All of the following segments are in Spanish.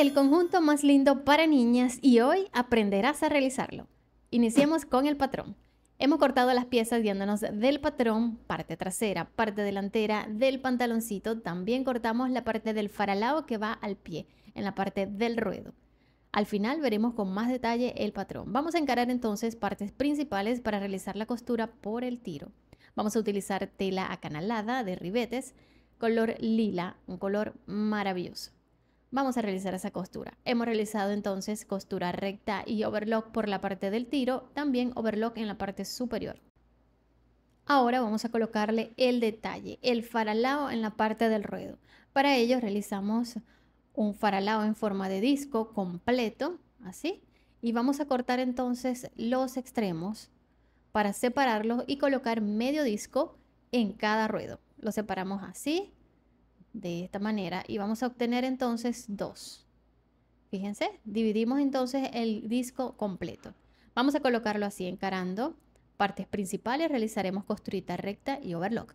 el conjunto más lindo para niñas y hoy aprenderás a realizarlo. Iniciemos con el patrón. Hemos cortado las piezas guiándonos del patrón, parte trasera, parte delantera, del pantaloncito. También cortamos la parte del faralao que va al pie, en la parte del ruedo. Al final veremos con más detalle el patrón. Vamos a encarar entonces partes principales para realizar la costura por el tiro. Vamos a utilizar tela acanalada de ribetes, color lila, un color maravilloso vamos a realizar esa costura. Hemos realizado entonces costura recta y overlock por la parte del tiro, también overlock en la parte superior. Ahora vamos a colocarle el detalle, el faralao en la parte del ruedo. Para ello realizamos un faralao en forma de disco completo, así, y vamos a cortar entonces los extremos para separarlos y colocar medio disco en cada ruedo. Lo separamos así de esta manera y vamos a obtener entonces dos Fíjense, dividimos entonces el disco completo. Vamos a colocarlo así, encarando partes principales, realizaremos costurita recta y overlock.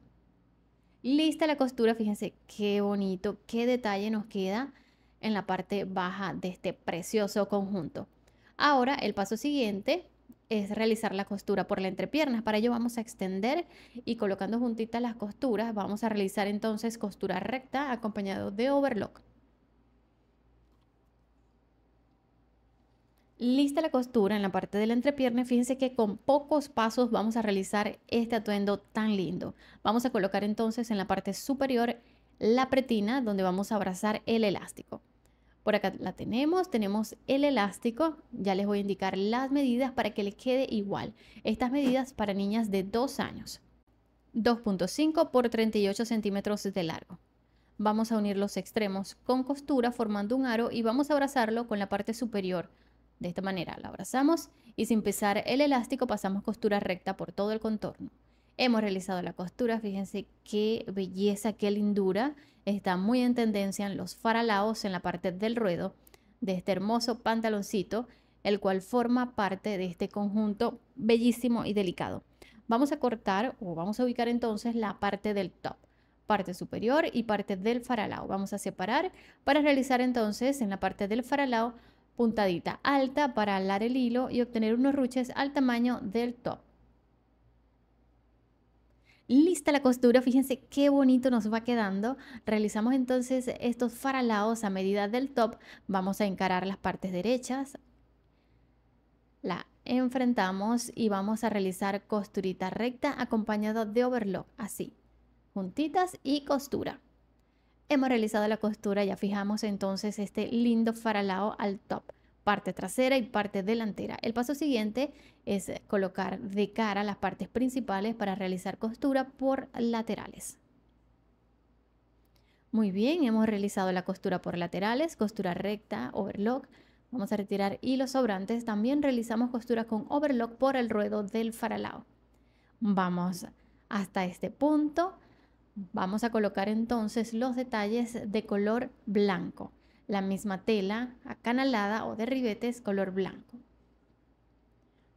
Lista la costura, fíjense qué bonito, qué detalle nos queda en la parte baja de este precioso conjunto. Ahora el paso siguiente es realizar la costura por la entrepierna. Para ello vamos a extender y colocando juntitas las costuras, vamos a realizar entonces costura recta acompañado de overlock. Lista la costura en la parte de la entrepierna, fíjense que con pocos pasos vamos a realizar este atuendo tan lindo. Vamos a colocar entonces en la parte superior la pretina donde vamos a abrazar el elástico. Por acá la tenemos, tenemos el elástico, ya les voy a indicar las medidas para que les quede igual. Estas medidas para niñas de 2 años, 2.5 por 38 centímetros de largo. Vamos a unir los extremos con costura formando un aro y vamos a abrazarlo con la parte superior. De esta manera lo abrazamos y sin pesar el elástico pasamos costura recta por todo el contorno. Hemos realizado la costura, fíjense qué belleza, qué lindura. Está muy en tendencia en los faralaos en la parte del ruedo de este hermoso pantaloncito, el cual forma parte de este conjunto bellísimo y delicado. Vamos a cortar o vamos a ubicar entonces la parte del top parte superior y parte del faralao. Vamos a separar para realizar entonces en la parte del faralao puntadita alta para alar el hilo y obtener unos ruches al tamaño del top lista la costura, fíjense qué bonito nos va quedando. Realizamos entonces estos faralaos a medida del top. Vamos a encarar las partes derechas, la enfrentamos y vamos a realizar costurita recta acompañado de overlock, así, juntitas y costura. Hemos realizado la costura, ya fijamos entonces este lindo faralao al top parte trasera y parte delantera. El paso siguiente es colocar de cara las partes principales para realizar costura por laterales. Muy bien, hemos realizado la costura por laterales, costura recta, overlock. Vamos a retirar hilos sobrantes. También realizamos costura con overlock por el ruedo del faralao. Vamos hasta este punto. Vamos a colocar entonces los detalles de color blanco la misma tela, acanalada o de ribetes color blanco.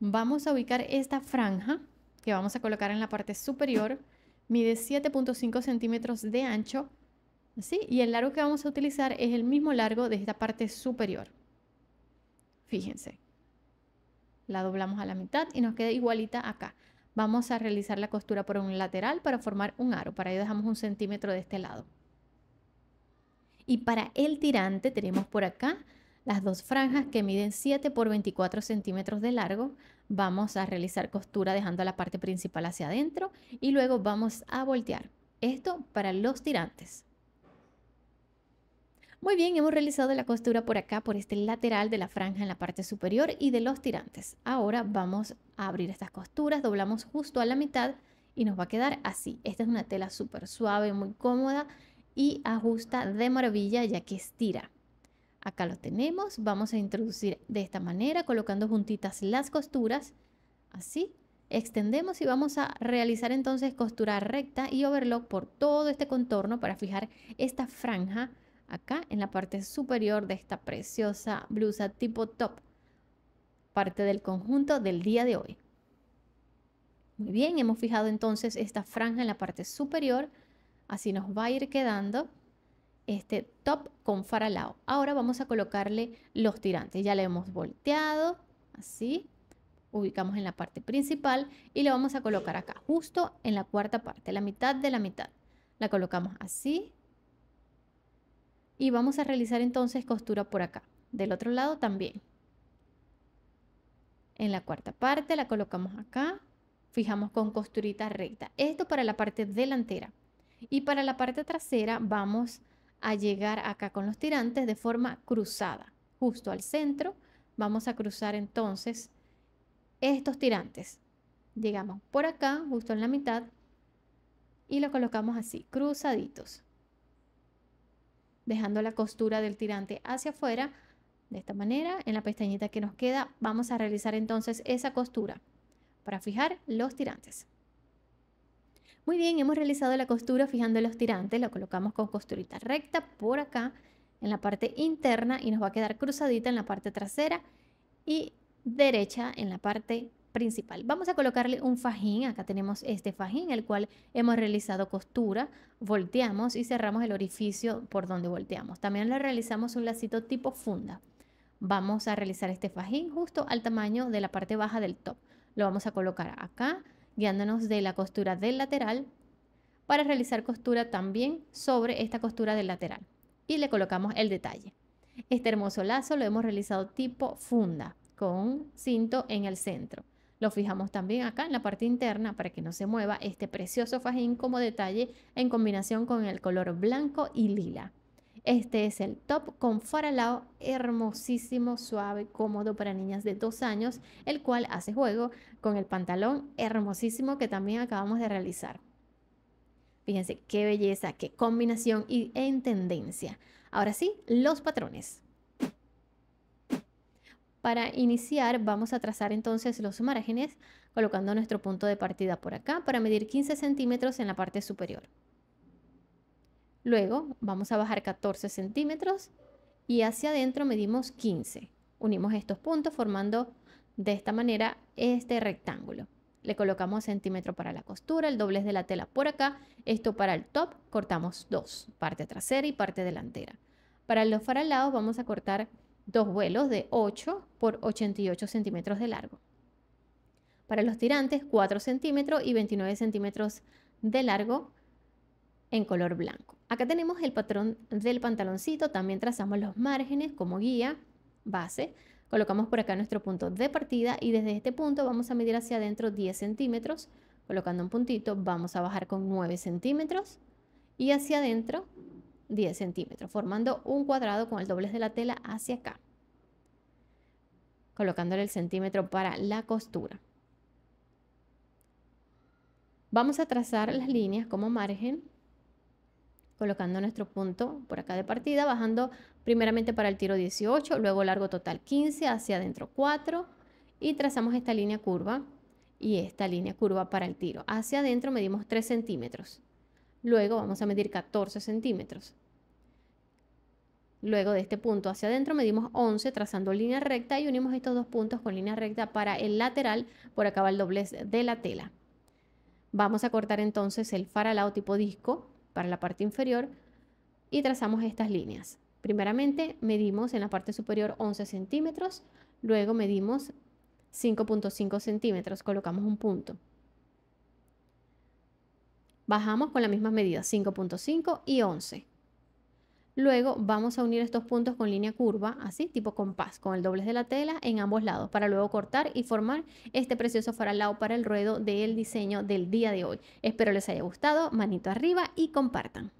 Vamos a ubicar esta franja que vamos a colocar en la parte superior, mide 7.5 centímetros de ancho, ¿sí? y el largo que vamos a utilizar es el mismo largo de esta parte superior. Fíjense, la doblamos a la mitad y nos queda igualita acá. Vamos a realizar la costura por un lateral para formar un aro, para ello dejamos un centímetro de este lado. Y para el tirante tenemos por acá las dos franjas que miden 7 por 24 centímetros de largo. Vamos a realizar costura dejando la parte principal hacia adentro y luego vamos a voltear. Esto para los tirantes. Muy bien, hemos realizado la costura por acá, por este lateral de la franja en la parte superior y de los tirantes. Ahora vamos a abrir estas costuras, doblamos justo a la mitad y nos va a quedar así. Esta es una tela súper suave, muy cómoda y ajusta de maravilla ya que estira. Acá lo tenemos, vamos a introducir de esta manera colocando juntitas las costuras, así. Extendemos y vamos a realizar entonces costura recta y overlock por todo este contorno para fijar esta franja acá en la parte superior de esta preciosa blusa tipo top, parte del conjunto del día de hoy. Muy bien, hemos fijado entonces esta franja en la parte superior Así nos va a ir quedando este top con faralao. Ahora vamos a colocarle los tirantes. Ya le hemos volteado, así. Ubicamos en la parte principal y le vamos a colocar acá, justo en la cuarta parte, la mitad de la mitad. La colocamos así. Y vamos a realizar entonces costura por acá. Del otro lado también. En la cuarta parte la colocamos acá. Fijamos con costurita recta. Esto para la parte delantera. Y para la parte trasera vamos a llegar acá con los tirantes de forma cruzada, justo al centro. Vamos a cruzar entonces estos tirantes. Llegamos por acá, justo en la mitad, y lo colocamos así, cruzaditos. Dejando la costura del tirante hacia afuera, de esta manera, en la pestañita que nos queda, vamos a realizar entonces esa costura para fijar los tirantes. Muy bien, hemos realizado la costura fijando los tirantes, lo colocamos con costurita recta por acá en la parte interna y nos va a quedar cruzadita en la parte trasera y derecha en la parte principal. Vamos a colocarle un fajín, acá tenemos este fajín, el cual hemos realizado costura, volteamos y cerramos el orificio por donde volteamos. También le realizamos un lacito tipo funda. Vamos a realizar este fajín justo al tamaño de la parte baja del top. Lo vamos a colocar acá, guiándonos de la costura del lateral para realizar costura también sobre esta costura del lateral y le colocamos el detalle. Este hermoso lazo lo hemos realizado tipo funda con cinto en el centro. Lo fijamos también acá en la parte interna para que no se mueva este precioso fajín como detalle en combinación con el color blanco y lila. Este es el top con faralao hermosísimo, suave, cómodo para niñas de dos años, el cual hace juego con el pantalón hermosísimo que también acabamos de realizar. Fíjense qué belleza, qué combinación y en tendencia. Ahora sí, los patrones. Para iniciar vamos a trazar entonces los márgenes colocando nuestro punto de partida por acá para medir 15 centímetros en la parte superior. Luego vamos a bajar 14 centímetros y hacia adentro medimos 15. Unimos estos puntos formando de esta manera este rectángulo. Le colocamos centímetro para la costura, el doblez de la tela por acá, esto para el top, cortamos dos, parte trasera y parte delantera. Para los faralados vamos a cortar dos vuelos de 8 por 88 centímetros de largo. Para los tirantes 4 centímetros y 29 centímetros de largo en color blanco. Acá tenemos el patrón del pantaloncito, también trazamos los márgenes como guía base. Colocamos por acá nuestro punto de partida y desde este punto vamos a medir hacia adentro 10 centímetros. Colocando un puntito vamos a bajar con 9 centímetros y hacia adentro 10 centímetros, formando un cuadrado con el doblez de la tela hacia acá. Colocándole el centímetro para la costura. Vamos a trazar las líneas como margen colocando nuestro punto por acá de partida, bajando primeramente para el tiro 18, luego largo total 15, hacia adentro 4 y trazamos esta línea curva y esta línea curva para el tiro. Hacia adentro medimos 3 centímetros, luego vamos a medir 14 centímetros. Luego de este punto hacia adentro medimos 11 trazando línea recta y unimos estos dos puntos con línea recta para el lateral, por acá va el doblez de la tela. Vamos a cortar entonces el faralao tipo disco para la parte inferior y trazamos estas líneas. Primeramente medimos en la parte superior 11 centímetros, luego medimos 5.5 centímetros, colocamos un punto. Bajamos con la misma medida 5.5 y 11. Luego vamos a unir estos puntos con línea curva, así tipo compás, con el doblez de la tela en ambos lados para luego cortar y formar este precioso faralao para el ruedo del diseño del día de hoy. Espero les haya gustado, manito arriba y compartan.